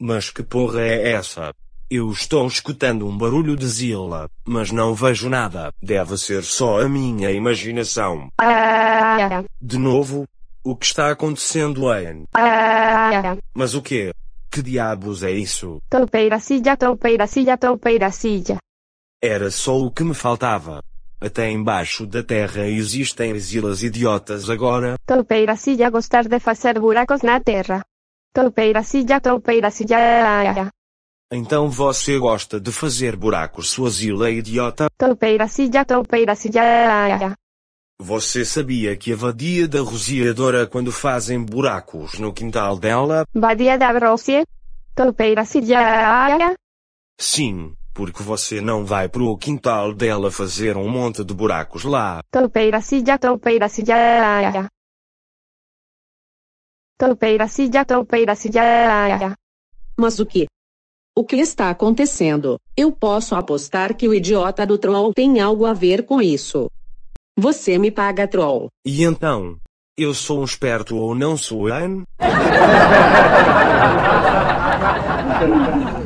Mas que porra é essa? Eu estou escutando um barulho de zila, mas não vejo nada. Deve ser só a minha imaginação. De novo? O que está acontecendo, Anne? Mas o quê? Que diabos é isso? Toupeiracilha, toupeiracilha, toupeiracilha. Era só o que me faltava. Até embaixo da terra existem zilas idiotas agora. Toupeiracilha gostar de fazer buracos na terra. Toupeira silha, toupeira silha. Então você gosta de fazer buracos, sua zila é idiota? Toupeira silha, toupeira silha. Você sabia que a vadia da Rosia adora quando fazem buracos no quintal dela? Vadia da Rosia? Toupeira silha. Sim, porque você não vai pro quintal dela fazer um monte de buracos lá. Toupeira silha, toupeira silha. Toupeira Cidia, toupeira Cidia. É Mas o que? O que está acontecendo? Eu posso apostar que o idiota do troll tem algo a ver com isso. Você me paga troll. E então? Eu sou um esperto ou não sou, hein?